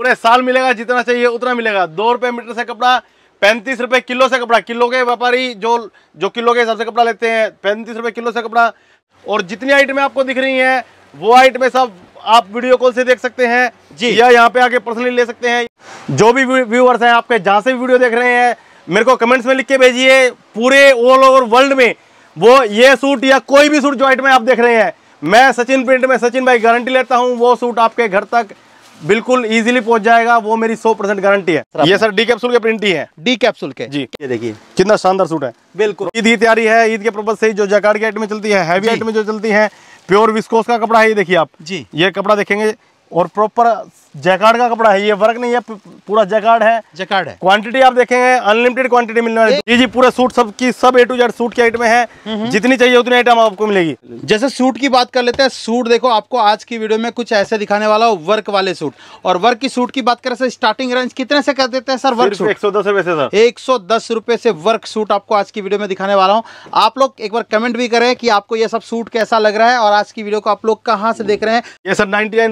पूरे साल मिलेगा जितना चाहिए उतना मिलेगा दो रुपये मीटर से कपड़ा पैंतीस रुपये किलो से कपड़ा किलो के व्यापारी जो जो किलो के हिसाब से कपड़ा लेते हैं पैंतीस रुपये किलो से कपड़ा और जितनी आइटमें आपको दिख रही हैं वो आइटमें सब आप वीडियो कॉल से देख सकते हैं जी या यहाँ पे आके पर्सनली ले सकते हैं जो भी व्यूअर्स हैं आपके जहाँ से भी वीडियो देख रहे हैं मेरे को कमेंट्स में लिख के भेजिए पूरे ऑल ओवर वर्ल्ड में वो ये सूट या कोई भी सूट जो आइटमें आप देख रहे हैं मैं सचिन प्रिंट में सचिन भाई गारंटी लेता हूँ वो सूट आपके घर तक बिल्कुल इजीली पहुंच जाएगा वो मेरी 100 परसेंट गारंटी है ये सर डी कैप्सूल के प्रिंट ही है डी कैप्सूल के जी ये देखिए कितना शानदार सूट है बिल्कुल ईद की तैयारी है ईद के प्रबल से जो जकार की आइटमें चलती है हैवी आइटमें जो चलती है प्योर विस्कोस का कपड़ा है ये देखिए आप जी ये कपड़ा देखेंगे और प्रॉपर जैकार्ड का कपड़ा है ये वर्क नहीं है पूरा जैकार्ड है जैकार्ड है क्वांटिटी आप देखेंगे अनलिमिटेड क्वांटिटी मिलने वाली जी जी पूरा सूट सब की सब ए टू जेड सूट की आइटम है जितनी चाहिए उतनी आइटम आपको मिलेगी जैसे सूट की बात कर लेते हैं सूट देखो आपको आज की वीडियो में कुछ ऐसे दिखाने वाला हो वर्क वाले सूट और वर्क की सूट की बात करें स्टार्टिंग रेंज कितने से कर देते हैं सर वर्क सूट एक सौ दस रुपए से सर एक सौ दस रुपए से वर्क सूट आपको आज की वीडियो में दिखाने वाला हूँ आप लोग एक बार कमेंट भी करें कि आपको ये सब सूट कैसा लग रहा है और आज की वीडियो को आप लोग कहाँ से देख रहे हैं ये सर नाइन्टी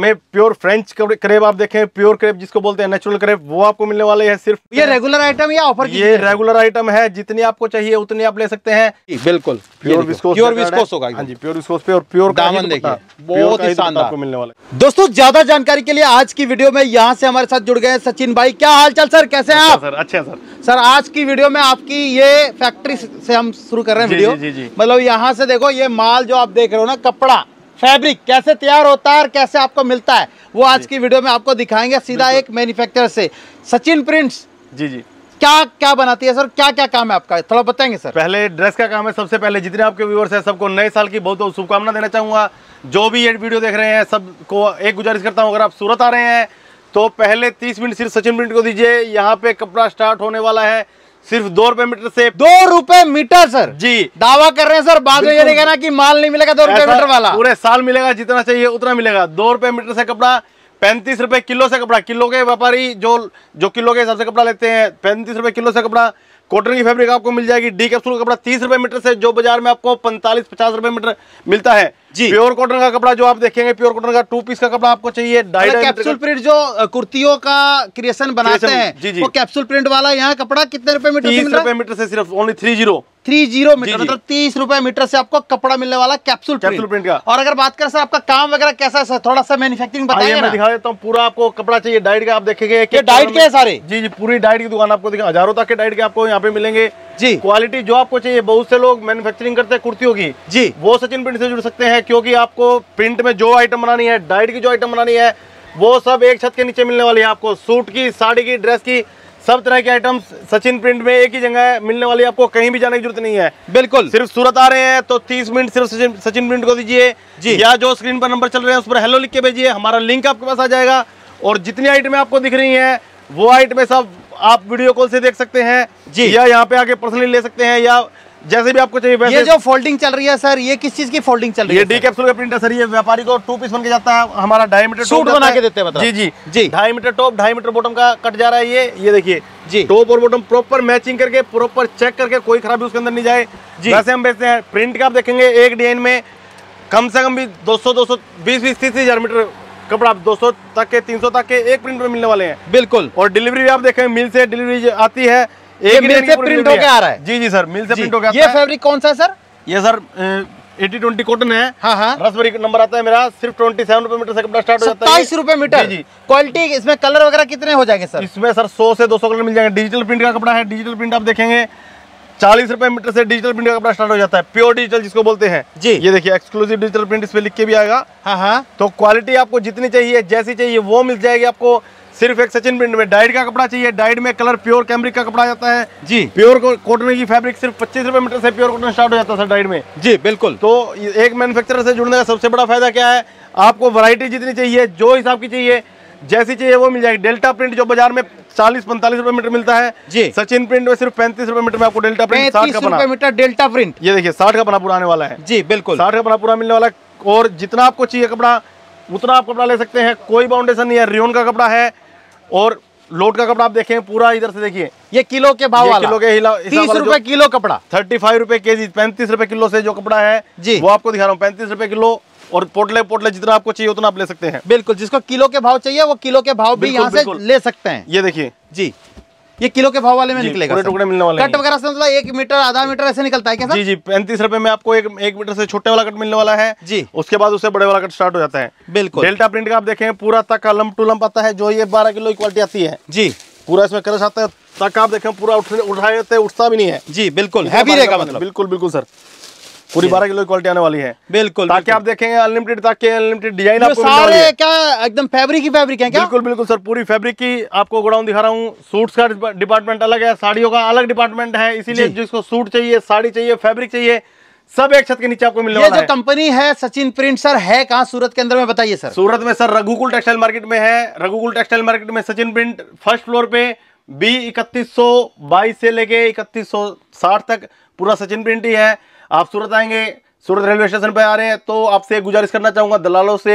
में प्योर फ्रेंच क्रेप आप देखें प्योर क्रेप जिसको बोलते हैं नेचुरल क्रेप वो आपको मिलने वाले हैं सिर्फ ये रेगुलर आइटम या ऑफर ये रेगुलर आइटम है जितनी आपको चाहिए उतनी आप ले सकते हैं बिल्कुल प्योर विस्कोस प्योर विस्कोस होगा हाँ जी प्योर विस्कोस पे और प्योर दामन देखिए बहुत ही शानदार आपको मिलने वाले दोस्तों ज्यादा जानकारी के लिए आज की वीडियो में यहाँ से हमारे साथ जुड़ गए सचिन भाई क्या हाल चाल सर कैसे हैं अच्छा, आप सर अच्छे सर सर आज की वीडियो में आपकी ये फैक्ट्री से हम शुरू कर रहे हैं वीडियो मतलब यहाँ से देखो ये माल जो आप देख रहे हो ना कपड़ा फैब्रिक कैसे तैयार होता है और कैसे आपको मिलता है वो आज की वीडियो में आपको दिखाएंगे सीधा एक मैन्युफैक्चरर से सचिन प्रिंट्स जी जी क्या क्या बनाती है सर क्या क्या काम है आपका थोड़ा बताएंगे सर पहले ड्रेस का काम है सबसे पहले जितने आपके व्यूवर्स हैं सबको नए साल की बहुत बहुत शुभकामना देना चाहूँगा जो भी ये वीडियो देख रहे हैं सबको एक गुजारिश करता हूँ अगर आप सूरत आ रहे हैं तो पहले तीस मिनट सिर्फ सचिन प्रिंट को दीजिए यहाँ पे कपड़ा स्टार्ट होने वाला है सिर्फ दो रुपए मीटर से दो रुपए मीटर सर जी दावा कर रहे हैं सर बाद में ये नहीं कहना कि माल नहीं मिलेगा दो रुपए मीटर वाला पूरे साल मिलेगा जितना चाहिए उतना मिलेगा दो रुपए मीटर से कपड़ा पैंतीस रुपए किलो से कपड़ा किलो के व्यापारी जो जो किलो के हिसाब से कपड़ा लेते हैं पैंतीस रुपए किलो से कपड़ा कॉटन की फैब्रिक आपको मिल जाएगी डी कैप्सूल का कपड़ा तीस रुपए मीटर से जो बाजार में आपको पैंतालीस पचास रुपए मीटर मिलता है जी प्योर कॉटन का कपड़ा जो आप देखेंगे प्योर कॉटन का टू पीस का कपड़ा आपको चाहिए कैप्सूल मतलब प्रिंट जो कुर्तियों का क्रिएशन बनाते हैं जी जी वो कैप्सूल प्रिंट वाला यहाँ कपड़ा कितने रुपए मीटर रुपए मीटर से सिर्फ only three zero three zero metre मतलब तीस रुपए मीटर से आपको कपड़ा मिलने वाला कैप्सूल कैप्सूल प्रिंट का और अगर बात करें सर आपका काम वगैरह कैसा है सर थोड़ा सा मैन्युफैक्चरिंग बताइए मैं दिखा देता हूँ पूरा आपको कपड़ा चाहिए डाइट का आप देखेंगे डाइट के सारे जी जी पूरी डाइट की दुकान आपको दिखा हजारों तक के डाइट के आपको यहाँ पे मिलेंगे जी क्वालिटी जो आपको चाहिए बहुत से लोग मैन्युफैक्चरिंग करते हैं कुर्तियों की जी वो सचिन प्रिंट से जुड़ सकते हैं क्योंकि आपको प्रिंट में जो आइटम बनानी है डाइट की जो आइटम बनानी है वो सब एक छत के नीचे मिलने वाली है आपको सूट की साड़ी की ड्रेस की सब तरह के आइटम्स सचिन प्रिंट में एक ही जगह मिलने वाली आपको कहीं भी जाने की जरूरत नहीं है बिल्कुल सिर्फ सूरत आ रहे हैं तो 30 मिनट सिर्फ सचिन सचिन प्रिंट को दीजिए जी या जो स्क्रीन पर नंबर चल रहे हैं उस पर हेलो लिख के भेजिए हमारा लिंक आपके पास आ जाएगा और जितनी आइटमें आपको दिख रही है वो आइटमें सब आप वीडियो कॉल से देख सकते हैं जी या यहाँ पे आके पर्सनली ले सकते हैं या जैसे भी आपको चाहिए वैसे ये जो फोल्डिंग चल रही है सर ये किस चीज की फोल्डिंग चल रही है डी कैप्सूल का प्रिंट है सर ये व्यापारी को टू पीस बन के जाता है हमारा ढाई मीटर सूट बना के देते हैं मतलब। जी जी जी ढाई मीटर टॉप ढाई मीटर बॉटम का कट जा रहा है ये ये देखिए जी टॉप और बॉटम प्रॉपर मैचिंग करके प्रॉपर चेक करके कोई खराबी उसके अंदर नहीं जाए जी वैसे हम बेचते हैं प्रिंट का आप देखेंगे एक डिजाइन में कम से कम भी दो सौ दो सौ बीस मीटर कपड़ा आप 200 तक के 300 तक के एक प्रिंट में मिलने वाले हैं बिल्कुल और डिलीवरी भी आप देखें मिल से डिलीवरी आती है एक मिल से प्रिंट होके आ रहा है जी जी सर मिल से प्रिंट होके ये फैब्रिक कौन सा सर ये सर एटी ट्वेंटी कॉटन है हाँ हाँ रसबरी नंबर आता है मेरा सिर्फ ट्वेंटी सेवन रुपए मीटर से कपड़ा स्टार्ट हो जाता है सत्ताईस रुपए मीटर जी, जी। क्वालिटी इसमें कलर वगैरह कितने हो जाएंगे सर इसमें सर सौ से दो सौ कलर मिल जाएंगे डिजिटल प्रिंट का कपड़ा है डिजिटल प्रिंट आप देखेंगे चालीस रुपए मीटर से डिजिटल प्रिंट का कपड़ा स्टार्ट हो जाता है प्योर डिजिटल जिसको बोलते हैं जी ये देखिए एक्सक्लूसिव डिजिटल प्रिंट इस पे लिख के भी आएगा हाँ हाँ तो क्वालिटी आपको जितनी चाहिए जैसी चाहिए वो मिल जाएगी आपको सिर्फ एक सचिन प्रिंट में डाइड का कपड़ा चाहिए डाइड में कलर प्योर कैमरिक का कपड़ा जाता है जी प्योर कॉटन की फैब्रिक सिर्फ पच्चीस रुपए मीटर से प्योर कॉटन स्टार्ट हो जाता है सर डाइड में जी बिल्कुल तो एक मैनुफेक्चर से जुड़ने का सबसे बड़ा फायदा क्या है आपको वरायटी जितनी चाहिए जो हिसाब की चाहिए जैसी चाहिए वो मिल जाएगी डेल्टा प्रिंट जो बाजार में चालीस पैंतालीस रुपए मीटर मिलता है जी सचिन प्रिंट में सिर्फ पैंतीस रुपए मीटर में आपको डेल्टा प्रिंट साठ का बना मीटर डेल्टा प्रिंट ये देखिए साठ का बना पूरा आने वाला है जी बिल्कुल साठ का बना पूरा मिलने वाला है और जितना आपको चाहिए कपड़ा उतना आप कपड़ा ले सकते हैं कोई बाउंडेशन नहीं है रियोन का कपड़ा है और लोट का कपड़ा आप देखें पूरा इधर से देखिए ये किलो के भाव वाला किलो के तीस रुपए किलो कपड़ा थर्टी फाइव रुपए के जी पैंतीस रुपए किलो से जो कपड़ा है जी वो आपको दिखा रहा हूँ पैंतीस रुपए किलो और पोटले पोटले जितना आपको चाहिए उतना आप ले सकते हैं बिल्कुल जिसको किलो के भाव चाहिए वो किलो के भाव भी यहाँ से ले सकते हैं ये देखिए जी ये किलो के भाव वाले में निकलेगा टुकड़े मिलने वाले कट वगैरह से मतलब एक मीटर आधा मीटर ऐसे निकलता है क्या जी जी पैंतीस रुपए में आपको एक एक मीटर से छोटे वाला कट मिलने वाला है जी उसके बाद उससे बड़े वाला कट स्टार्ट हो जाता है बिल्कुल डेल्टा प्रिंट का आप देखें पूरा तक लंब टू लम्प आता है जो ये बारह किलो क्वालिटी आती है जी पूरा इसमें कलश आता है तक आप देखें पूरा उठाए उठता भी नहीं है जी बिल्कुल हैवी मतलब। बिल्कुल बिल्कुल सर पूरी बारह किलो की क्वालिटी आने वाली है बिल्कुल ताकि आप देखेंगे अनलिमिटेड ताकि अनलिमिटेड डिजाइन आपको सारे क्या एकदम फैब्रिक ही फैब्रिक है क्या बिल्कुल बिल्कुल सर पूरी फैब्रिक की आपको गोडाउन दिखा रहा हूँ सूट्स का डिपार्टमेंट अलग है साड़ियों का अलग डिपार्टमेंट है इसीलिए जिसको सूट चाहिए साड़ी चाहिए फैब्रिक चाहिए सब एक छत के नीचे आपको मिलने ये जो कंपनी है सचिन प्रिंट सर है कहाँ सूरत के अंदर में बताइए सर सूरत में सर रघुकुल टेक्सटाइल मार्केट में है रघुकुल टेक्सटाइल मार्केट में सचिन प्रिंट फर्स्ट फ्लोर पे बी इकतीस से लेके इकतीस तक पूरा सचिन प्रिंट ही है आप सूरत आएंगे सूरत रेलवे स्टेशन पर आ रहे हैं तो आपसे गुजारिश करना चाहूँगा दलालों से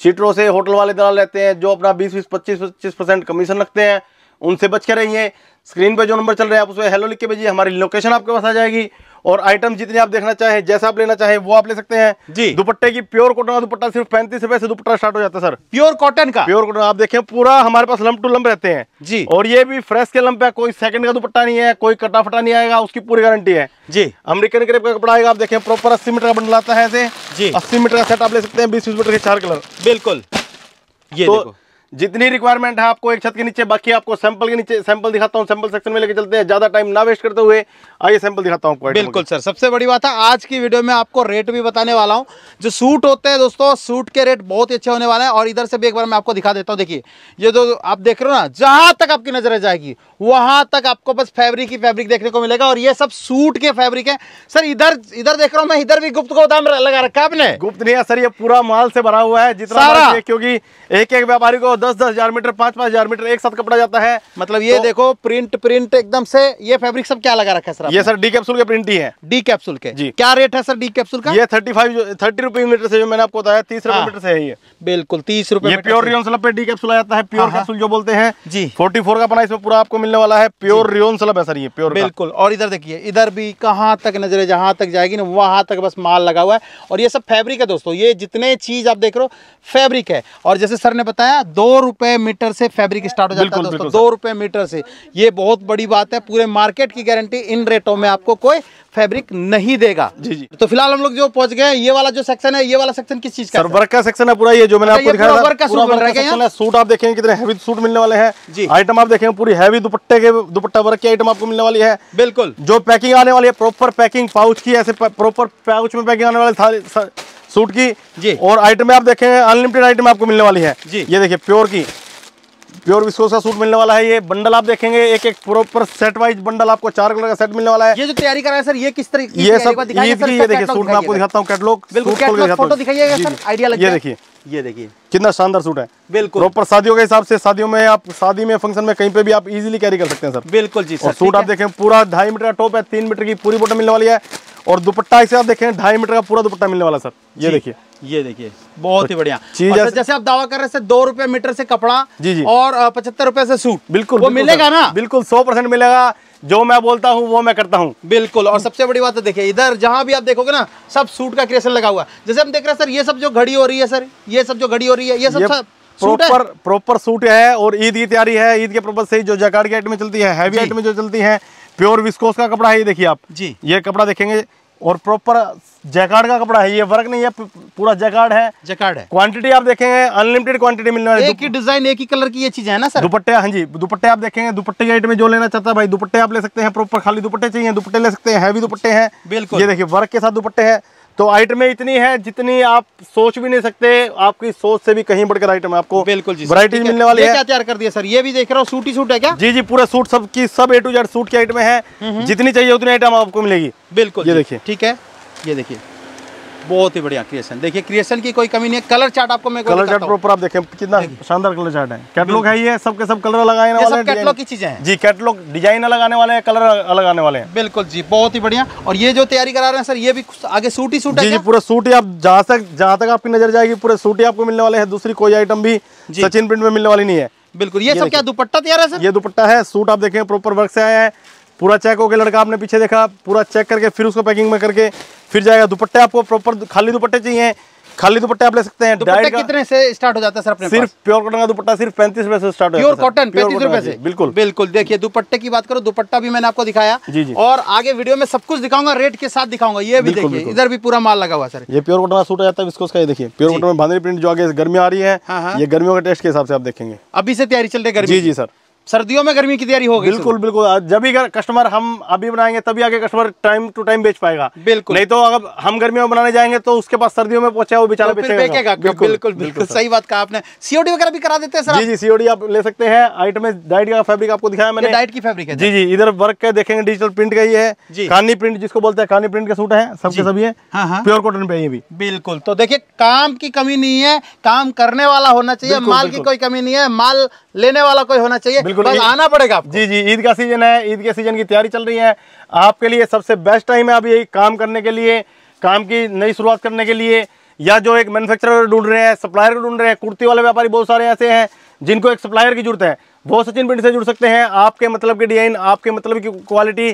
चीटरों से होटल वाले दलाल रहते हैं जो अपना बीस बीस पच्चीस पच्चीस परसेंट कमीशन रखते हैं उनसे बच के रहिए स्क्रीन पर जो नंबर चल रहा है आप उसमें हेलो लिख के भेजिए हमारी लोकेशन आपके पास आ जाएगी और आइटम जितने आप देखना चाहें जैसा आप लेना चाहें वो आप ले सकते हैं जी दुपट्टे की प्योर कॉटन का दुपट्टा सिर्फ पैंतीस रुपए से दुपट्टा स्टार्ट हो जाता है सर प्योर कॉटन का प्योर कॉटन आप देखें पूरा हमारे पास लंब टू लंब रहते हैं जी और ये भी फ्रेश के लंब है कोई सेकंड का दुपट्टा नहीं है कोई कटा फटा नहीं आएगा उसकी पूरी गारंटी है जी अमरीकन क्रेप का कपड़ा आएगा आप देखें प्रॉपर अस्सी मीटर का बंडल आता है ऐसे जी अस्सी मीटर का सेट आप ले सकते हैं बीस बीस मीटर के चार कलर बिल्कुल ये तो जितनी रिक्वायरमेंट है आपको एक छत के नीचे बाकी आपको सैंपल के नीचे सैंपल दिखाता हूँ सैंपल सेक्शन में लेके चलते हैं ज्यादा टाइम ना वेस्ट करते हुए आइए सैंपल दिखाता हूँ बिल्कुल सर सबसे बड़ी बात है आज की वीडियो में आपको रेट भी बताने वाला हूँ जो सूट होते हैं दोस्तों सूट के रेट बहुत ही अच्छे होने वाले हैं और इधर से भी एक बार मैं आपको दिखा देता हूँ देखिए ये जो आप देख रहे हो ना जहाँ तक आपकी नजर जाएगी वहाँ तक आपको बस फैब्रिक ही फैब्रिक देखने को मिलेगा और ये सब सूट के फैब्रिक है सर इधर इधर देख रहा हूँ मैं इधर भी गुप्त को दाम लगा रखा आपने गुप्त नहीं है सर ये पूरा माल से भरा हुआ है जितना क्योंकि एक एक व्यापारी को दस दस हजार मीटर पांच पांच हजार मीटर एक साथ कपड़ा जाता है मतलब ये तो, देखो प्रिंट प्रिंट एकदम से ये फैब्रिक सब क्या लगा रखा है सर ये सर डी कैप्सूल के प्रिंट ही है डी कैप्सूल के जी क्या रेट है सर डी कैप्सूल का ये थर्टी फाइव थर्टी रुपए मीटर से जो मैंने आपको बताया तीस रुपए हाँ। मीटर से है ये बिल्कुल तीस रुपए प्योर रियोन स्लब पे डी कैप्सूल आता है प्योर कैप्सूल हाँ, हाँ। जो बोलते हैं जी फोर्टी का पना इसमें पूरा आपको मिलने वाला है प्योर रियोन स्लब है सर ये प्योर बिल्कुल और इधर देखिए इधर भी कहाँ तक नजर है जहाँ तक जाएगी ना वहाँ तक बस माल लगा हुआ है और ये सब फैब्रिक है दोस्तों ये जितने चीज आप देख रहे हो फैब्रिक है और जैसे सर ने बताया दो रुपए मीटर से फैब्रिक स्टार्ट हो जाता है दोस्तों दो रुपए मीटर से ये बहुत बड़ी बात है पूरे मार्केट की गारंटी इन रेटों में आपको कोई फैब्रिक नहीं देगा जी जी तो फिलहाल हम लोग जो पहुंच गए ये वाला जो सेक्शन है ये वाला सेक्शन किस चीज का सर वर्क का सेक्शन है पूरा ये जो मैंने अच्छा, आपको दिखाया वर्क का सूट है सूट आप देखेंगे कितने हैवी सूट मिलने वाले हैं जी आइटम आप देखेंगे पूरी हैवी दुपट्टे के दुपट्टा वर्क की आइटम आपको मिलने वाली है बिल्कुल जो पैकिंग आने वाली है प्रॉपर पैकिंग पाउच की ऐसे प्रॉपर पाउच में पैकिंग आने वाले सूट की जी और आइटम आप देखें अनलिमिटेड आइटम आपको मिलने वाली है जी ये देखिए प्योर की प्योर विश्वास का सूट मिलने वाला है ये बंडल आप देखेंगे एक एक प्रॉपर सेट वाइज बंडल आपको चार कलर का सेट मिलने वाला है ये जो तैयारी कर रहा है सर ये किस तरीके ये सब ईद की ये देखिए सूट मैं आपको दिखाता हूँ कैटलॉग बिल्कुल आइडिया ये देखिए ये देखिए कितना शानदार सूट है बिल्कुल प्रॉपर शादियों के हिसाब से शादियों में आप शादी में फंक्शन में कहीं पे भी आप इजीली कैरी कर सकते हैं सर बिल्कुल जी सर सूट आप देखें पूरा ढाई मीटर का टॉप है तीन मीटर की पूरी बोटल मिलने वाली है और दुपट्टा इसे आप देखें ढाई मीटर का पूरा दुपट्टा मिलने वाला सर ये देखिए ये देखिए बहुत ही बढ़िया चीज अच्छा, जैसे आप दावा कर रहे हैं दो रुपए मीटर से कपड़ा जी जी और पचहत्तर रुपए से सूट बिल्कुल वो बिल्कुल मिलेगा ना बिल्कुल सौ परसेंट मिलेगा जो मैं बोलता हूँ वो मैं करता हूँ बिल्कुल और सबसे बड़ी बात देखिए इधर जहाँ भी आप देखोगे ना सब सूट का क्रिएशन लगा हुआ है जैसे हम देख रहे हैं सर ये सब जो घड़ी हो रही है सर ये सब जो घड़ी हो रही है ये सब प्रॉपर प्रॉपर सूट है और ईद की तैयारी है ईद के प्रॉपर से जो जकार्ड की आइटमें चलती है हैवी आइटमें जो चलती है प्योर विस्कोस का कपड़ा है ये देखिए आप जी ये कपड़ा देखेंगे और प्रॉपर जैकार्ड का कपड़ा है ये वर्क नहीं है पूरा जैकार्ड है जैकार्ड है क्वांटिटी आप देखेंगे अनलिमिटेड क्वांटिटी मिलने वाली एक ही डिजाइन एक ही कलर की ये चीज है ना सर दुपट्टे हाँ जी दुपट्टे आप देखेंगे दुपट्टे की आइट में जो लेना चाहता है भाई दुपट्टे आप ले सकते हैं प्रॉपर खाली दुपट्टे चाहिए दुपट्टे ले सकते हैं हैवी दुपट्टे हैं बिल्कुल ये देखिए वर्क के साथ दुपट्टे है तो आइटमें इतनी है जितनी आप सोच भी नहीं सकते आपकी सोच से भी कहीं बढ़कर आइटम है आपको बिल्कुल जी वराइटी मिलने वाली है क्या तैयार कर दिया सर ये भी देख रहा हूँ सूट ही सूट है क्या जी जी पूरा सूट सब की सब ए टू जेड सूट की आइटमें है हम्म, हम्म। जितनी चाहिए उतनी आइटम आपको मिलेगी बिल्कुल ये देखिए ठीक है ये देखिए बहुत ही बढ़िया क्रिएशन देखिए क्रिएशन की कोई कमी नहीं है कलर चार्ट आपको मैं कलर चार्ट प्रॉपर आप देखें कितना शानदार कलर चार्ट है कैटलॉग है ये सब के सब कलर लगाने वाले कैटलॉग की चीजें हैं जी कैटलॉग डिजाइन आने वाले हैं कलर अलग आने वाले हैं बिल्कुल जी बहुत ही बढ़िया और ये जो तैयारी करा रहे हैं सर ये भी आगे सूट ही सूट है पूरा सूट ही आप जहाँ तक जहाँ तक आपकी नजर जाएगी पूरे सूट ही आपको मिलने वाले हैं दूसरी कोई आइटम भी सचिन प्रिंट में मिलने वाली नहीं है बिल्कुल ये, ये सब क्या दुपट्टा तैयार है सर ये दुपट्टा है सूट आप देखें प्रॉपर वर्क से आया है पूरा चेक होकर लड़का आपने पीछे देखा पूरा चेक करके फिर उसको पैकिंग में करके फिर जाएगा दुपट्टे आपको प्रॉपर खाली दुपट्टे चाहिए खाली दुपट्टे आप ले सकते हैं डाइट कितने से स्टार्ट हो जाता है सर अपने सिर्फ प्योर कॉटन का दुपट्टा सिर्फ पैंतीस रुपए से स्टार्ट प्योर कॉटन पैंतीस रुपए से बिल्कुल बिल्कुल देखिए दुपट्टे की बात करो दुपट्टा भी मैंने आपको दिखाया जी जी और आगे वीडियो में सब कुछ दिखाऊंगा रेट के साथ दिखाऊंगा ये भी देखिए इधर भी पूरा माल लगा हुआ सर ये प्योर कॉटन का सूट आता है इसको उसका देखिए प्योर कॉटन में भांदरी प्रिंट जो आगे गर्मी आ रही है हाँ, हाँ। ये गर्मियों के टेस्ट के हिसाब से आप देखेंगे अभी से तैयारी चल रही है जी जी सर सर्दियों में गर्मी की तैयारी होगी बिल्कुल बिल्कुल जब भी कस्टमर हम अभी बनाएंगे तभी आगे कस्टमर टाइम टू टाइम बेच पाएगा बिल्कुल नहीं तो अगर हम गर्मियों में बनाने जाएंगे तो उसके पास सर्दियों में पहुंचा वो बेचारा तो बेचेगा बिल्कुल बिल्कुल, बिल्कुल सही बात कहा आपने सीओडी वगैरह भी करा देते हैं सर जी जी सीओडी आप ले सकते हैं आइट में डाइट का फेब्रिक आपको दिखाया मैंने डाइट की फैब्रिक है जी जी इधर वर्क का देखेंगे डिजिटल प्रिंट का ही है कानी प्रिंट जिसको बोलते हैं कानी प्रिंट के सूट है सबके सभी है प्योर कॉटन पे ये भी बिल्कुल तो देखिये काम की कमी नहीं है काम करने वाला होना चाहिए माल की कोई कमी नहीं है माल लेने वाला कोई होना चाहिए बिल्कुल बस आना पड़ेगा आपको जी जी ईद का सीजन है ईद के सीजन की तैयारी चल रही है आपके लिए सबसे बेस्ट टाइम है अभी यही काम करने के लिए काम की नई शुरुआत करने के लिए या जो एक मैन्युफैक्चरर ढूंढ रहे हैं सप्लायर को ढूंढ रहे हैं कुर्ती वाले व्यापारी बहुत सारे ऐसे हैं जिनको एक सप्लायर की जरूरत है वो सचिन प्रिंट से जुड़ सकते हैं आपके मतलब की डिजाइन आपके मतलब की क्वालिटी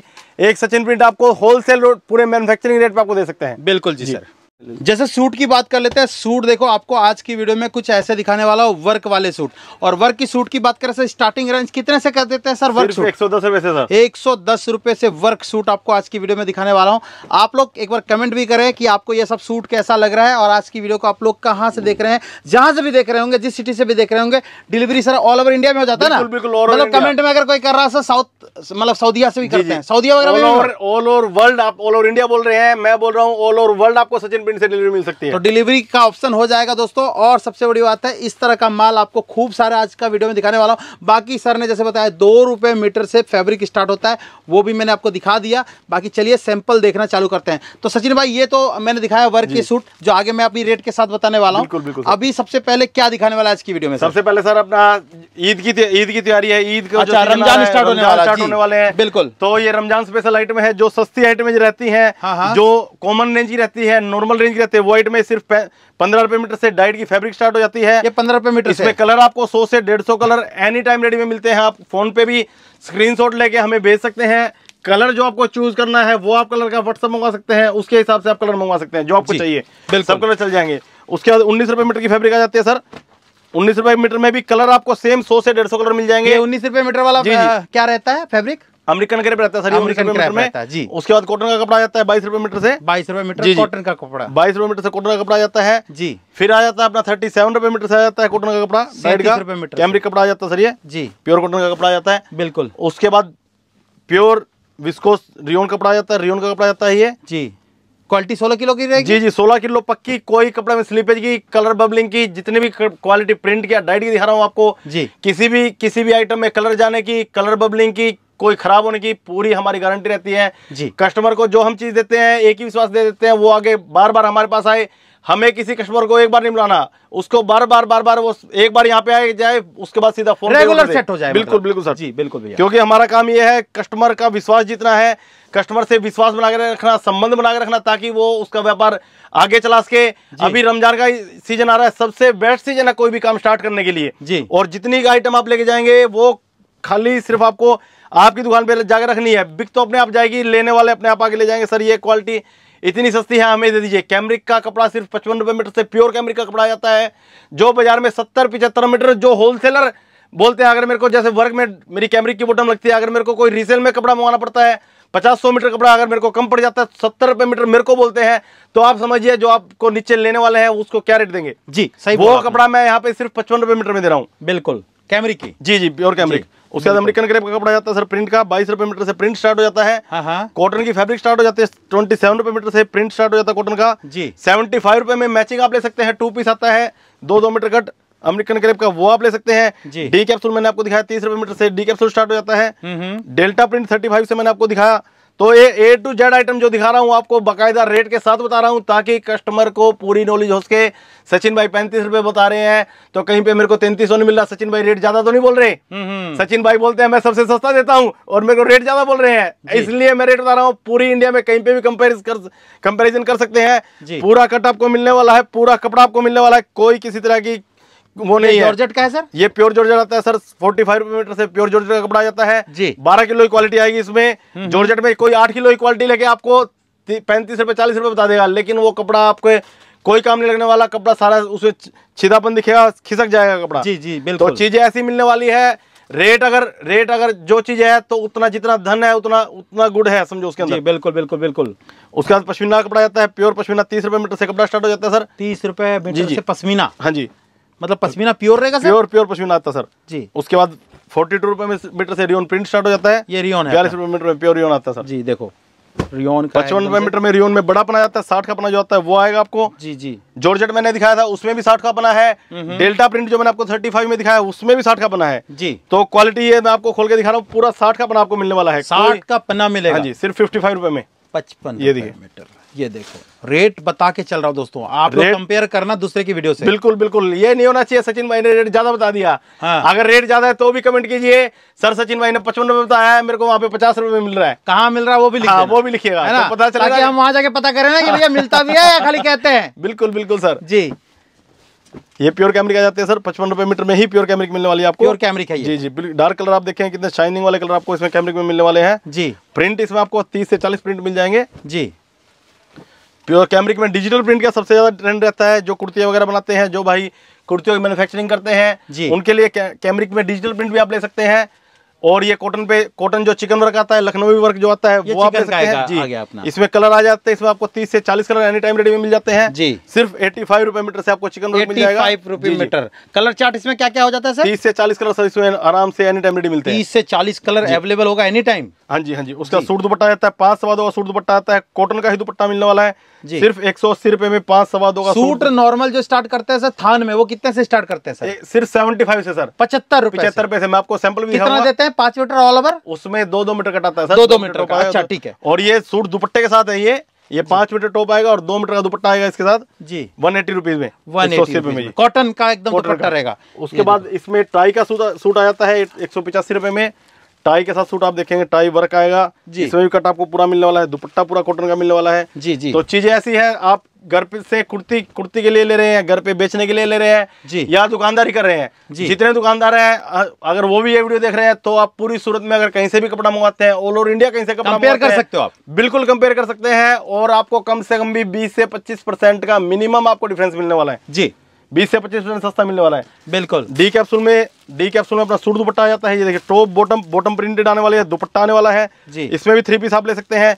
एक सचिन प्रिंट आपको होलसेल पूरे मैन्युफैक्चरिंग रेट पर आपको दे सकते हैं बिल्कुल जी, जी। सर जैसे सूट की बात कर लेते हैं सूट देखो आपको आज की वीडियो में कुछ ऐसे दिखाने वाला हो वर्क वाले सूट और वर्क की सूट की बात करें सर स्टार्टिंग रेंज कितने से कर देते हैं सर वर्क सूट एक सौ दस रुपए से सर एक सौ दस रुपए से वर्क सूट आपको आज की वीडियो में दिखाने वाला हूँ आप लोग एक बार कमेंट भी करें कि आपको यह सब सूट कैसा लग रहा है और आज की वीडियो को आप लोग कहाँ से देख रहे हैं जहां से भी देख रहे होंगे जिस सिटी से भी देख रहे होंगे delivery sir all over India में हो जाता है ना मतलब कमेंट में अगर कोई कर रहा है सर साउथ मतलब सऊदिया से भी करते हैं सऊदिया वगैरह ऑल ओवर वर्ल्ड आप ऑल ओवर इंडिया बोल रहे हैं मैं बोल रहा हूँ ऑल ओवर वर्ल्ड आपको सचिन पिन से डिलीवरी मिल सकती है तो डिलीवरी का ऑप्शन हो जाएगा दोस्तों और सबसे बड़ी बात है इस तरह का माल आपको खूब सारे आज का वीडियो में दिखाने वाला हूँ बाकी सर ने जैसे बताया दो रुपये मीटर से फैब्रिक स्टार्ट होता है वो भी मैंने आपको दिखा दिया बाकी चलिए सैंपल देखना चालू करते हैं तो सचिन भाई ये तो मैंने दिखाया वर्क के सूट जो आगे मैं अपनी रेट के साथ बताने वाला हूँ बिल्कुल अभी सबसे पहले क्या दिखाने वाला है आज की वीडियो में सबसे पहले सर अपना ईद की ईद की तैयारी है ईद का अच्छा, रमजान स्टार्ट होने वाला स्टार्ट वाले हैं बिल्कुल तो ये रमजान स्पेशल आइटम है जो सस्ती आइटमें रहती है हाँ, हाँ। जो कॉमन रेंज की रहती है नॉर्मल रेंज रहते हैं व्हाइट में सिर्फ पंद्रह रुपए मीटर से डाइट की फैब्रिक स्टार्ट हो जाती है ये पंद्रह रुपए मीटर इसमें कलर आपको सौ से डेढ़ सौ कलर एनी टाइम रेडी में मिलते हैं आप फोन पे भी स्क्रीनशॉट लेके हमें भेज सकते हैं कलर जो आपको चूज करना है वो आप कलर का व्हाट्सअप मंगवा सकते हैं उसके हिसाब से आप कलर मंगवा सकते हैं जो आपको चाहिए सब कलर चल जाएंगे उसके बाद उन्नीस रुपए मीटर की फैब्रिक आ जाती है सर उन्नीस रुपए मीटर में भी कलर आपको सेम सौ से डेढ़ सौ कलर मिल जाएंगे उन्नीस रुपए मीटर वाला क्या रहता है फैब्रिक अमेरिकन क्रेप रहता है सर अमेरिकन क्रेप रहता जी उसके बाद कॉटन का कपड़ा आ जाता है बाईस रुपए मीटर से बाईस रुपए मीटर कॉटन का कपड़ा बाईस रुपए मीटर से कॉटन का कपड़ा आ जाता है जी फिर आ जाता है अपना थर्टी सेवन रुपए मीटर से आ जाता है कॉटन का कपड़ा साइड का रुपए मीटर कैमरिक कपड़ा आ जाता है सर ये जी प्योर कॉटन का कपड़ा आ जाता है बिल्कुल उसके बाद प्योर विस्कोस रियोन कपड़ा आ जाता है रियोन का कपड़ा जाता है ये जी क्वालिटी सोलह किलो की रहेगी जी जी सोलह किलो पक्की कोई कपड़े में स्लीपेज की कलर बबलिंग की जितने भी क्वालिटी प्रिंट की डाइट की दिखा रहा हूँ आपको जी किसी भी किसी भी आइटम में कलर जाने की कलर बबलिंग की कोई खराब होने की पूरी हमारी गारंटी रहती है जी कस्टमर को जो हम चीज़ देते हैं एक ही विश्वास दे देते हैं वो आगे बार बार हमारे पास आए हमें किसी कस्टमर को एक बार नहीं बुलाना उसको बार बार बार बार वो एक बार यहाँ पे आए जाए उसके बाद सीधा फोन रेगुलर सेट हो जाए बिल्कुल मतलब। बिल्कुल सर जी बिल्कुल भैया क्योंकि हमारा काम ये है कस्टमर का विश्वास जितना है कस्टमर से विश्वास बना के रखना संबंध बना के रखना ताकि वो उसका व्यापार आगे चला सके अभी रमजान का सीजन आ रहा है सबसे बेस्ट सीजन है कोई भी काम स्टार्ट करने के लिए जी और जितनी आइटम आप लेके जाएंगे वो खाली सिर्फ आपको आपकी दुकान पर जाकर रखनी है बिक तो अपने आप जाएगी लेने वाले अपने आप आगे ले जाएंगे सर ये क्वालिटी इतनी सस्ती है हमें दे दीजिए कैमरिक का कपड़ा सिर्फ पचपन रुपये मीटर से प्योर कैमरिक का कपड़ा आ जाता है जो बाजार में सत्तर पिचहत्तर मीटर जो होलसेलर बोलते हैं अगर मेरे को जैसे वर्क में मेरी कैमरिक की बॉटम लगती है अगर मेरे को कोई रीसेल में कपड़ा मंगाना पड़ता है पचास सौ मीटर कपड़ा अगर मेरे को कम पड़ जाता है सत्तर रुपये मीटर मेरे को बोलते हैं तो आप समझिए जो आपको नीचे लेने वाले हैं उसको क्या रेट देंगे जी सही वो कपड़ा मैं यहाँ पे सिर्फ पचपन रुपये मीटर में दे रहा हूँ बिल्कुल कैमरिक की जी जी प्योर कैमरिक उसके बाद अमेरिकन क्रेप का कपड़ा जाता है सर प्रिंट का बाईस रुपए मीटर से प्रिंट स्टार्ट हो जाता है कॉटन हाँ, हाँ। की फैब्रिक स्टार्ट हो जाती है ट्वेंटी सेवन रुपए मीटर से प्रिंट स्टार्ट हो जाता है कॉटन का जी सेवेंटी फाइव रुपए में मैचिंग आप ले सकते हैं टू पीस आता है दो दो मीटर कट अमेरिकन क्रेप का वो आप ले सकते हैं डी कैप्सूल मैंने आपको दिखाया तीस रुपए मीटर से डी कैप्सूल स्टार्ट हो जाता है डेल्टा प्रिंट थर्टी फाइव से मैंने आपको दिखाया तो ये ए टू जेड आइटम जो दिखा रहा हूँ आपको बाकायदा रेट के साथ बता रहा हूँ ताकि कस्टमर को पूरी नॉलेज हो सके सचिन भाई पैंतीस रुपए बता रहे हैं तो कहीं पे मेरे को तैंतीस सौ नहीं मिल रहा सचिन भाई रेट ज्यादा तो नहीं बोल रहे हम्म, हम्म। सचिन भाई बोलते हैं मैं सबसे सस्ता देता हूँ और मेरे को रेट ज्यादा बोल रहे हैं इसलिए मैं रेट बता रहा हूँ पूरी इंडिया में कहीं पे भी कंपेरिजन कर सकते हैं पूरा कट आपको मिलने वाला है पूरा कपड़ा आपको मिलने वाला है कोई किसी तरह की वो नहीं है जॉर्जेट का है सर ये प्योर जॉर्जेट आता है सर फोर्टी फाइव मीटर से प्योर जॉर्जेट का कपड़ा जाता है जी बारह किलो की क्वालिटी आएगी इसमें जॉर्जेट हम्म, हम्म। में कोई आठ किलो की क्वालिटी लेके आपको पैंतीस रुपए चालीस रुपए बता देगा लेकिन वो कपड़ा आपके कोई काम नहीं लगने वाला कपड़ा सारा उसमें छिदापन दिखेगा खिसक जाएगा कपड़ा जी जी तो बिल्कुल तो चीजें ऐसी मिलने वाली है रेट अगर रेट अगर जो चीज है तो उतना जितना धन है उतना उतना गुड है समझो उसके अंदर बिल्कुल बिल्कुल बिल्कुल उसके बाद पश्मीना कपड़ा जाता है प्योर पश्मीना तीस रुपए मीटर से कपड़ा स्टार्ट हो जाता है सर तीस रुपए पश्मीना हाँ जी मतलब पश्मीना प्योर रहेगा सर प्योर प्योर पश्मीना आता सर जी उसके बाद फोर्टी टू रुपए मीटर से रियोन प्रिंट स्टार्ट हो जाता है ये रियोन है बयालीस रुपए मीटर में प्योर रियोन आता है सर जी देखो रियोन पचपन रुपए मीटर में रियोन में बड़ा पना जाता है साठ का पना जो आता है वो आएगा आपको जी जी जॉर्जेट मैंने दिखाया था उसमें भी साठ का बना है डेल्टा हम्म, प्रिंट हम्म। जो मैंने आपको थर्टी फाइव में दिखाया उसमें भी साठ का बना है जी तो क्वालिटी ये मैं आपको खोल के दिखा रहा हूँ पूरा साठ का पना आपको मिलने वाला है साठ का पना मिलेगा हाँ जी सिर्फ फिफ्टी फाइव रुपए में पचपन ये देखिए मीटर ये देखो रेट बता के चल रहा हूँ दोस्तों आप लोग कंपेयर करना दूसरे की वीडियो से बिल्कुल बिल्कुल ये नहीं होना चाहिए सचिन भाई ने रेट ज्यादा बता दिया हाँ। अगर रेट ज्यादा है तो भी कमेंट कीजिए सर सचिन भाई ने पचपन रुपए बताया है मेरे को वहाँ पे पचास रुपए मिल रहा है कहाँ मिल रहा है वो भी लिखा हाँ, वो भी लिखिएगा है तो ना पता चला हम वहाँ जाके पता करें ना कि भैया मिलता भी है या खाली कहते हैं बिल्कुल बिल्कुल सर जी ये प्योर कैमरिक आ जाते हैं सर पचपन रुपए मीटर में ही प्योर कैमरिक मिलने वाली है आपको प्योर कैमरिक है जी जी डार्क कलर आप देखें कितने शाइनिंग वाले कलर आपको इसमें कैमरिक में मिलने वाले हैं जी प्रिंट इसमें आपको तीस से चालीस प्रिंट मिल जाएंगे जी प्योर कैमरिक में डिजिटल प्रिंट का सबसे ज़्यादा ट्रेंड रहता है जो कुर्तियाँ वगैरह बनाते हैं जो भाई कुर्तियों की मैन्युफैक्चरिंग करते हैं उनके लिए कैमरिक में डिजिटल प्रिंट भी आप ले सकते हैं और ये कॉटन पे कॉटन जो चिकन वर्क आता है लखनवी वर्क जो आता है वो आप ले सकते हैं जी अपना इसमें कलर आ जाते हैं इसमें आपको 30 से 40 कलर एनी टाइम रेडी में मिल जाते हैं जी सिर्फ 85 रुपए मीटर से आपको चिकन वर्क मिल जाएगा 85 रुपए मीटर कलर चार्ट इसमें क्या क्या हो जाता है तीस से चालीस कलर सर इसमें आराम से एनी टाइम रेडी मिलते हैं तीस से चालीस कलर अवेलेबल होगा एनी टाइम हाँ जी हाँ जी उसका सूट दुपट्टा आता है पांच सवा दो का सूट दुपट्टा आता है कॉटन का ही दुपट्टा मिलने वाला है सिर्फ एक सौ अस्सी रुपए में पांच सवा दो का सूट नॉर्मल जो स्टार्ट करते हैं सर थान में वो कितने से स्टार्ट करते हैं सर सिर्फ सेवेंटी फाइव से सर पचहत्तर पचहत्तर रुपए से मैं आपको सैंपल भी देते हैं पांच मीटर ऑल ओवर उसमें दो दो मीटर कटाता है दो दो मीटर का अच्छा ठीक है और ये सूट दुपट्टे के साथ है ये ये पांच मीटर टॉप आएगा और दो मीटर का दुपट्टा आएगा इसके साथ जी वन एटी रुपीज में वन एटी में कॉटन का एकदम दुपट्टा रहेगा उसके बाद इसमें टाई का सूट आ जाता है एक सौ पचासी रुपए में टाई के साथ सूट आप देखेंगे टाई वर्क आएगा जी इसमें भी कट आपको पूरा मिलने वाला है दुपट्टा पूरा कॉटन का मिलने वाला है जी जी तो चीजें ऐसी है आप घर पे से कुर्ती कुर्ती के लिए ले रहे हैं घर पे बेचने के लिए ले रहे हैं जी या दुकानदारी कर रहे हैं जी जितने दुकानदार हैं अगर वो भी ये वीडियो देख रहे हैं तो आप पूरी सूरत में अगर कहीं से भी कपड़ा मंगवाते हैं ऑल ओवर इंडिया कहीं से कपड़ा कंपेयर कर सकते हो आप बिल्कुल कंपेयर कर सकते हैं और आपको कम से कम भी बीस से पच्चीस परसेंट का मिनिमम आपको डिफरेंस मिलने वाला है जी बीस से पच्चीस परसेंट सस्ता मिलने वाला है बिल्कुल डी कैप्सूल में डी कैप्सूल में अपना सूट दुपट्टा आ जाता है ये देखिए टॉप बॉटम बॉटम प्रिंटेड आने वाले है दुपट्टा आने वाला है जी इसमें भी थ्री पीस आप ले सकते हैं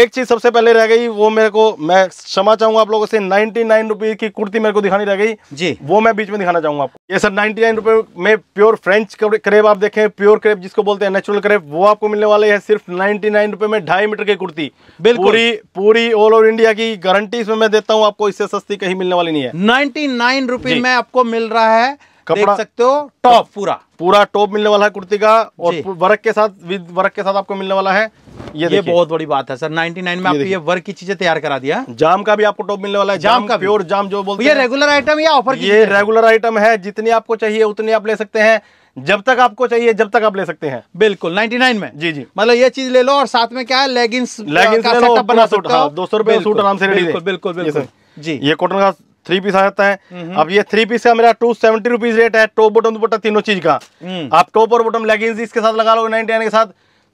एक चीज सबसे पहले रह गई वो मेरे को मैं क्षमा चाहूंगा आप लोगों से नाइनटी नाइन रुपीज की कुर्ती मेरे को दिखानी रह गई जी वो मैं बीच में दिखाना चाहूंगा आपको ये सर नाइनटी नाइन रुपए में प्योर फ्रेंच करेब आप देखें प्योर करेब जिसको बोलते हैं नेचुरल करेब वो आपको मिलने वाले है सिर्फ नाइनटी नाइन रुपए में ढाई मीटर की कुर्ती पूरी पूरी ऑल ओवर इंडिया की गारंटी इसमें मैं देता हूँ आपको इससे सस्ती कहीं मिलने वाली नहीं है नाइनटी नाइन में आपको मिल रहा है कपड़ा देख सकते हो टॉप तो पूरा पूरा टॉप मिलने वाला है कुर्ती का और वर्क के साथ विद वर्क के साथ आपको मिलने वाला है ये ये बहुत बड़ी बात है सर 99 में आपको ये वर्क की चीजें तैयार करा दिया जाम का भी आपको टॉप मिलने वाला है जाम, जाम का प्योर जाम जो बोलते ये रेगुलर आइटम या ऑफर ये रेगुलर आइटम है जितनी आपको चाहिए उतनी आप ले सकते हैं जब तक आपको चाहिए जब तक आप ले सकते हैं बिल्कुल 99 में जी जी मतलब ये चीज ले लो और साथ में क्या है लेगिंग्स लेगिंग्स हाँ, दो सौ रुपए सूट आराम से बिल्कुल बिल्कुल जी ये कॉटन का थ्री पीस आ जाता है हम्म। अब ये थ्री पीस का मेरा टू सेवेंटी रुपीज रेट है टॉप बॉटम दुपट्टा तीनों चीज का हम्म। आप टॉप और बॉटम लेगिंग इसके साथ लगा लोगे नाइनटी के साथ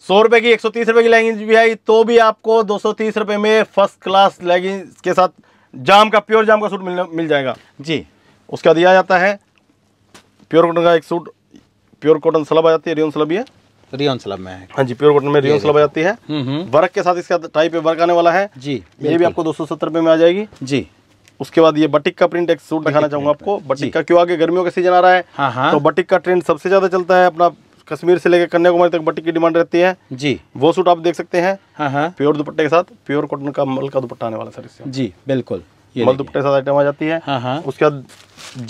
सौ रुपए की एक सौ तीस रुपए की लेगिंग भी आई तो भी आपको दो सौ तीस रुपए में फर्स्ट क्लास लेगिंग के साथ जाम का प्योर जाम का सूट मिल, मिल जाएगा जी उसका दिया जाता है प्योर कॉटन का एक सूट प्योर कॉटन सलब आ जाती है रियोन सलब ये रियोन सलब में हाँ जी प्योर कॉटन में रियोन सलब आ जाती है हम्म, वर्क के साथ इसका टाइप वर्क आने वाला है जी ये भी आपको दो सौ सत्तर रुपए में आ जाएगी जी उसके बाद ये बटिक का प्रिंट एक सूट दिखाना चाहूंगा आपको बटिक का क्यों आगे गर्मियों का सीजन आ रहा है हाँ हाँ। तो बटिक का ट्रेंड सबसे ज़्यादा चलता है अपना कश्मीर से लेकर कन्याकुमारी तक बटिक की डिमांड रहती है जी वो सूट आप देख सकते हैं हाँ हाँ। प्योर दुपट्टे के साथ प्योर कॉटन का मल का दुपट्टा आने वाला सर इससे जी बिल्कुल मल दुपट्टे के साथ आइटम आ जाती है हाँ, हाँ। उसके बाद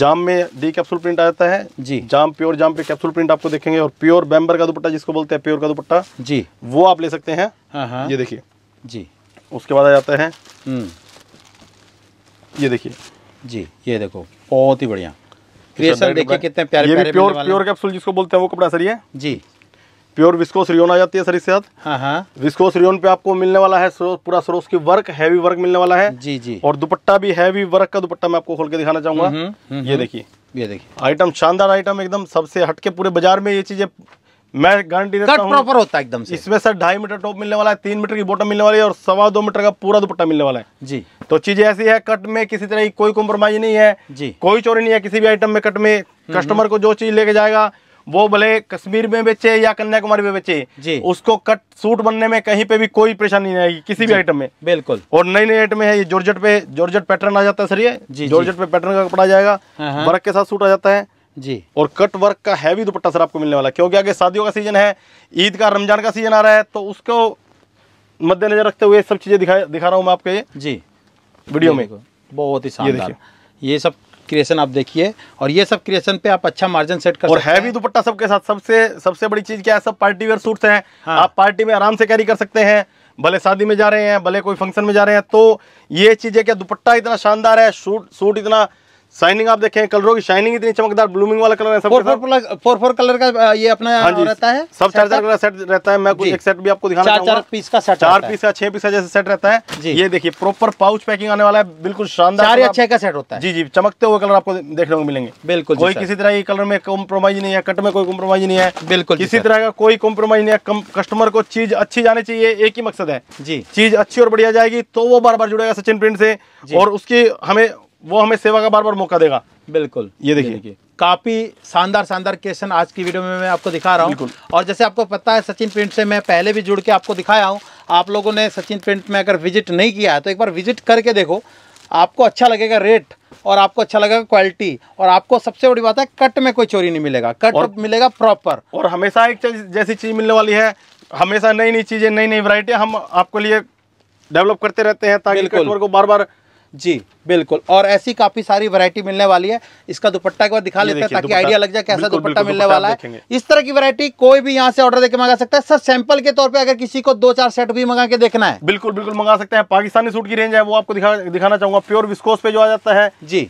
जाम में डी कैप्सूल प्रिंट आ जाता है जी जाम प्योर जाम पे कैप्सूल प्रिंट आपको देखेंगे और प्योर बैम्बर का दुपट्टा जिसको बोलते हैं प्योर का दुपट्टा जी वो आप ले सकते हैं हाँ, ये देखिए जी उसके बाद आ जाता है हम्म। ये देखिए जी ये देखो बहुत ही बढ़िया क्रिएशन तो देखिए कितने प्यारे प्यारे प्योर प्योर कैप्सूल जिसको बोलते हैं वो कपड़ा सर ये जी प्योर विस्कोस रियोन आ जाती है सर इसके साथ हाँ हाँ विस्कोस रियोन पे आपको मिलने वाला है सरो, पूरा सरोस की वर्क हैवी वर्क मिलने वाला है जी जी और दुपट्टा भी हैवी वर्क का दुपट्टा मैं आपको खोल के दिखाना चाहूंगा हम्म, हम्म, हम्म। ये देखिए ये देखिए आइटम शानदार आइटम एकदम सबसे हटके पूरे बाजार में ये चीजें मैं गारंटी देता हूँ प्रॉपर होता है एकदम इसमें सर ढाई मीटर टॉप मिलने वाला है तीन मीटर की बॉटम मिलने वाली है और सवा दो मीटर का पूरा दुपट्टा मिलने वाला है जी तो चीजें ऐसी है कट में किसी तरह की कोई कॉम्प्रोमाइज नहीं है जी कोई चोरी नहीं है किसी भी आइटम में कट में कस्टमर हम्म, हम्म। को जो चीज लेके जाएगा वो भले कश्मीर में बेचे या कन्याकुमारी में बेचे जी उसको कट सूट बनने में कहीं पे भी कोई परेशानी नहीं आएगी किसी भी आइटम में बिल्कुल और नई नई आइटम है ये जॉर्जेट पे जॉर्जेट पैटर्न आ जाता है सर ये जॉर्जेट पे पैटर्न का कपड़ा जाएगा वर्क हाँ, हाँ। के साथ सूट आ जाता है जी और कट वर्क का हैवी दुपट्टा सर आपको मिलने वाला क्योंकि आगे शादियों का सीजन है ईद का रमजान का सीजन आ रहा है तो उसको मद्देनजर रखते हुए सब चीजें दिखा दिखा रहा हूँ मैं आपको ये जी वीडियो में बहुत ही शानदार ये सब क्रिएशन आप देखिए और ये सब क्रिएशन पे आप अच्छा मार्जिन सेट कर और हैवी दुपट्टा सबके साथ सबसे सबसे बड़ी चीज क्या है सब पार्टी वेयर सूट्स हैं हाँ। आप पार्टी में आराम से कैरी कर सकते हैं भले शादी में जा रहे हैं भले कोई फंक्शन में जा रहे हैं तो ये चीज़ है क्या दुपट्टा इतना शानदार है सूट सूट इतना शाइनिंग आप देखें कलरों की शाइनिंग इतनी चमकदार ब्लूमिंग वाला कलर है सब four four four four colour का ये अपना हाँ रहता है सब चार चार सेट रहता है मैं कुछ एक सेट भी आपको दिखा चार चार पीस का सेट चार पीस का छह पीस का जैसे सेट रहता है ये देखिए प्रॉपर पाउच पैकिंग आने वाला है बिल्कुल शानदार छह का सेट होता है जी जी चमकते हुए कलर आपको देखने को मिलेंगे बिल्कुल कोई किसी तरह की कलर में कॉम्प्रोमाइज नहीं है कट में कोई कॉम्प्रोमाइज नहीं है बिल्कुल किसी तरह का कोई कॉम्प्रोमाइज नहीं है कस्टमर को चीज अच्छी जानी चाहिए एक ही मकसद है जी चीज अच्छी और बढ़िया जाएगी तो वो बार बार जुड़ेगा सचिन प्रिंट से और उसकी हमें वो हमें सेवा का बार बार मौका देगा बिल्कुल ये देखिए काफ़ी शानदार शानदार क्वेश्चन आज की वीडियो में मैं आपको दिखा रहा हूँ और जैसे आपको पता है सचिन प्रिंट से मैं पहले भी जुड़ के आपको दिखाया हूँ आप लोगों ने सचिन प्रिंट में अगर विजिट नहीं किया है तो एक बार विजिट करके देखो आपको अच्छा लगेगा रेट और आपको अच्छा लगेगा क्वालिटी और आपको सबसे बड़ी बात है कट में कोई चोरी नहीं मिलेगा कट और, मिलेगा प्रॉपर और हमेशा एक चीज जैसी चीज़ मिलने वाली है हमेशा नई नई चीज़ें नई नई वरायटियाँ हम आपके लिए डेवलप करते रहते हैं ताकि कस्टमर को बार बार जी बिल्कुल और ऐसी काफ़ी सारी वैरायटी मिलने वाली है इसका दुपट्टा एक बार दिखा लेते हैं ताकि आइडिया लग जाए कैसा दुपट्टा मिलने वाला है इस तरह की वैरायटी कोई भी यहाँ से ऑर्डर देकर मंगा सकता है सर सैंपल के तौर पर अगर किसी को दो चार सेट भी मंगा के देखना है बिल्कुल बिल्कुल मंगा सकते हैं पाकिस्तानी सूट की रेंज है वो आपको दिखाना चाहूंगा प्योर विस्कोस पे जो आ जाता है जी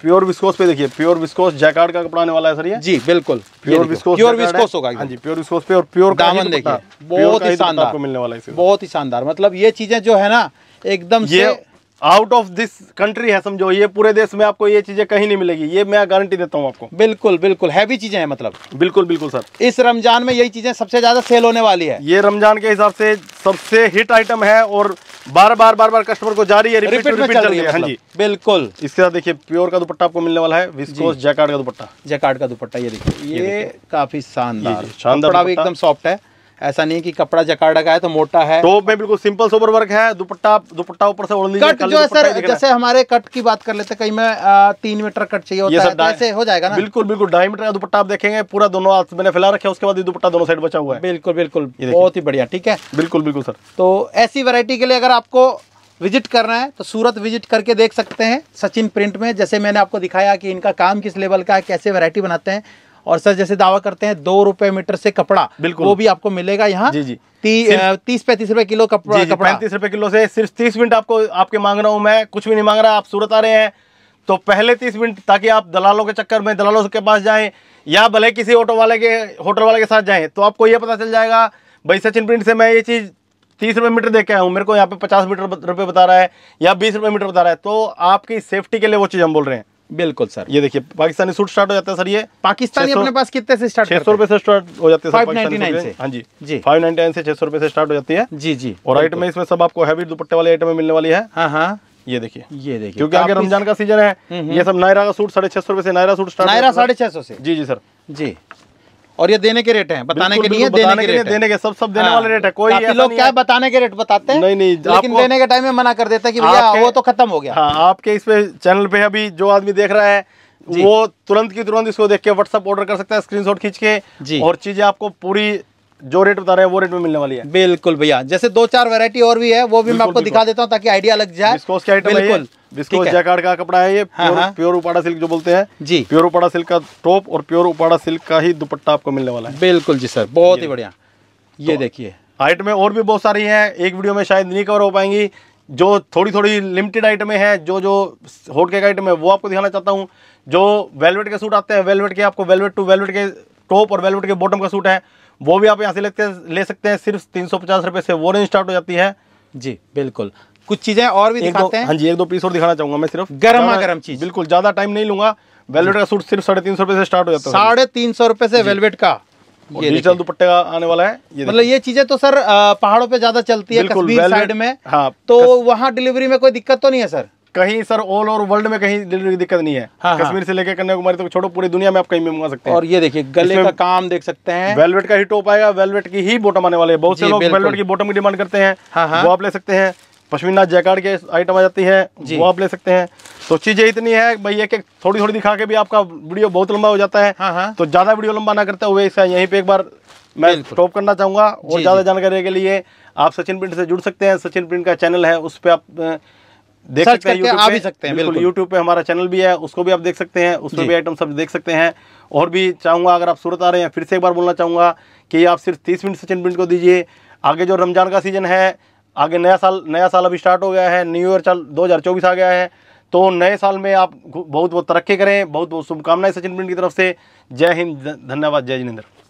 प्योर विस्कोस पे देखिए प्योर विस्कोस जैकार्ड का कपड़ा आने वाला है सर ये जी बिल्कुल प्योर विस्कोस प्योर विस्कोस होगा हाँ जी प्योर विस्कोस पे और प्योर दामन देखिए बहुत ही शानदार मिलने वाला है बहुत ही शानदार मतलब ये चीजें जो है ना एकदम ये आउट ऑफ दिस कंट्री है समझो ये पूरे देश में आपको ये चीजें कहीं नहीं मिलेगी ये मैं गारंटी देता हूँ आपको बिल्कुल बिल्कुल हैवी चीजें हैं मतलब बिल्कुल बिल्कुल सर इस रमजान में यही चीजें सबसे ज्यादा सेल होने वाली है ये रमजान के हिसाब से सबसे हिट आइटम है और बार बार बार बार कस्टमर को जारी है रिपीट रिपीट, चल रही है हाँ मतलब। जी बिल्कुल इसके साथ देखिए प्योर का दुपट्टा आपको मिलने वाला है विस्कोस जैकार्ड का दुपट्टा जैकार्ड का दुपट्टा ये देखिए ये काफी शानदार शानदार एकदम सॉफ्ट है ऐसा नहीं कि कपड़ा जकाड़ा का है तो मोटा है टॉप में बिल्कुल सिंपल सोबर वर्क है दुपट्टा दुपट्टा ऊपर से ओढ़ लीजिए कट जो सर जैसे हमारे कट की बात कर लेते कहीं में तीन मीटर कट चाहिए होता है तो ऐसे हो जाएगा ना बिल्कुल बिल्कुल ढाई मीटर का दुपट्टा आप देखेंगे पूरा दोनों हाथ मैंने फैला रखे उसके बाद ये दुपट्टा दोनों साइड बचा हुआ है बिल्कुल बिल्कुल बहुत ही बढ़िया ठीक है बिल्कुल बिल्कुल सर तो ऐसी वैरायटी के लिए अगर आपको विजिट करना है तो सूरत विजिट करके देख सकते हैं सचिन प्रिंट में जैसे मैंने आपको दिखाया कि इनका काम किस लेवल का है कैसे वैरायटी बनाते हैं और सर जैसे दावा करते हैं दो रुपए मीटर से कपड़ा बिल्कुल वो भी आपको मिलेगा यहाँ जी जी ती, तीस पैंतीस रुपए किलो कपड़ा पैंतीस रुपए किलो से सिर्फ तीस मिनट आपको आपके मांग रहा हूँ मैं कुछ भी नहीं मांग रहा आप सूरत आ रहे हैं तो पहले तीस मिनट ताकि आप दलालों के चक्कर में दलालों के पास जाएं या भले किसी ऑटो वाले के होटल वाले के साथ जाएं तो आपको ये पता चल जाएगा भाई सचिन प्रिंट से मैं ये चीज़ तीस रुपये मीटर देख के आया हूँ मेरे को यहाँ पे पचास मीटर रुपये बता रहा है या बीस रुपये मीटर बता रहा है तो आपकी सेफ्टी के लिए वो चीज़ हम बोल रहे हैं बिल्कुल सर ये देखिए पाकिस्तानी सूट स्टार्ट हो जाता है सर ये पाकिस्तानी अपने पास कितने से स्टार्ट छह सौ रुपए से स्टार्ट हो जाते हैं हाँ जी जी फाइव से छह सौ रुपए से स्टार्ट हो जाती है जी जी और आइटम में इसमें सब आपको हैवी दुपट्टे वाले आइटम मिलने वाली है हाँ, हाँ ये देखिए ये देखिए क्योंकि आगे रमजान का सीजन है हम्म, हम्म। ये सब नायरा का सूट साढ़े छह सौ रुपए से नायरा सूट स्टार्ट नायरा साढ़े छह सौ से जी जी सर जी और ये देने के रेट हैं बताने के लिए देने, के रेट देने के सब सब देने हाँ। वाले रेट है कोई काफी लोग क्या बताने के रेट बताते हैं नहीं नहीं लेकिन देने के टाइम में मना कर देते हैं कि भैया वो तो खत्म हो गया हाँ आपके इस पे चैनल पे अभी जो आदमी देख रहा है वो तुरंत की तुरंत इसको देख के व्हाट्सअप ऑर्डर कर सकता है स्क्रीनशॉट खींच के जी और चीजें आपको पूरी जो रेट बता रहे हैं वो रेट में मिलने वाली है बिल्कुल भैया जैसे दो चार वैरायटी और भी है वो भी मैं आपको दिखा देता हूँ ताकि आइडिया लग जाए बिल्कुल विस्कोस जैकार्ड का कपड़ा है ये हाँ, प्योर, हाँ। प्योर उपाड़ा सिल्क जो बोलते हैं जी प्योर उपाड़ा सिल्क का टॉप और प्योर उपाड़ा सिल्क का ही दुपट्टा आपको मिलने वाला है बिल्कुल जी सर बहुत ही बढ़िया ये तो देखिए आइट में और भी बहुत सारी है एक वीडियो में शायद नहीं कवर हो पाएंगी जो थोड़ी थोड़ी लिमिटेड आइटमें हैं जो जो होट के आइटम है वो आपको दिखाना चाहता हूँ जो वेलवेट के सूट आते हैं वेलवेट के आपको वेलवेट टू वेलवेट के टॉप और वेलवेट के बॉटम का सूट है वो भी आप यहाँ से लेते ले सकते हैं सिर्फ तीन सौ पचास रुपये से वो रेंज स्टार्ट हो जाती है जी बिल्कुल कुछ चीजें और भी दिखाते हैं हाँ जी एक दो पीस और दिखाना चाहूंगा मैं सिर्फ गर्मा गर्म चीज बिल्कुल ज्यादा टाइम नहीं लूंगा वेलवेट का सूट सिर्फ साढ़े तीन सौ रुपए से स्टार्ट हो जाता है साढ़े तीन सौ रुपए से वेलवेट का ये डिजिटल दुपट्टे का आने वाला है ये मतलब ये चीजें तो सर पहाड़ों पे ज्यादा चलती है कश्मीर साइड में हाँ तो कस... वहाँ डिलीवरी में कोई दिक्कत तो नहीं है सर कहीं सर ऑल ओवर वर्ल्ड में कहीं डिलीवरी दिक्कत नहीं है हाँ, हाँ। कश्मीर हाँ। से लेकर कन्याकुमारी तक तो छोड़ो पूरी दुनिया में आप कहीं भी मंगा सकते हैं और ये देखिए गले का काम देख सकते हैं वेलवेट का ही टॉप आएगा वेलवेट की ही बॉटम आने वाले बहुत से लोग वेलवेट की बॉटम की डिमांड करते हैं हाँ, हाँ। वो आप ले सकते हैं पश्मीना जैकार्ड के आइटम आ जाती है वो आप ले सकते हैं तो चीजें इतनी है भाई एक एक थोड़ी थोड़ी दिखा के भी आपका वीडियो बहुत लंबा हो जाता है हाँ हाँ। तो ज्यादा वीडियो लंबा ना करते हुए इसका यहीं पे एक बार मैं स्टॉप करना चाहूंगा और ज्यादा जानकारी के लिए आप सचिन प्रिंट से जुड़ सकते हैं सचिन प्रिंट का चैनल है उस पर आप देख सकते हैं आ भी सकते हैं बिल्कुल यूट्यूब पे हमारा चैनल भी है उसको भी आप देख सकते हैं उसमें भी आइटम सब देख सकते हैं और भी चाहूंगा अगर आप सूरत आ रहे हैं फिर से एक बार बोलना चाहूंगा कि आप सिर्फ तीस मिनट सचिन प्रिंट को दीजिए आगे जो रमजान का सीजन है आगे नया साल नया साल अभी स्टार्ट हो गया है न्यू ईयर चल 2024 आ गया है तो नए साल में आप बहुत बहुत तरक्की करें बहुत बहुत शुभकामनाएं सचिन पिंड की तरफ से जय हिंद धन्यवाद जय जिनेन्द्र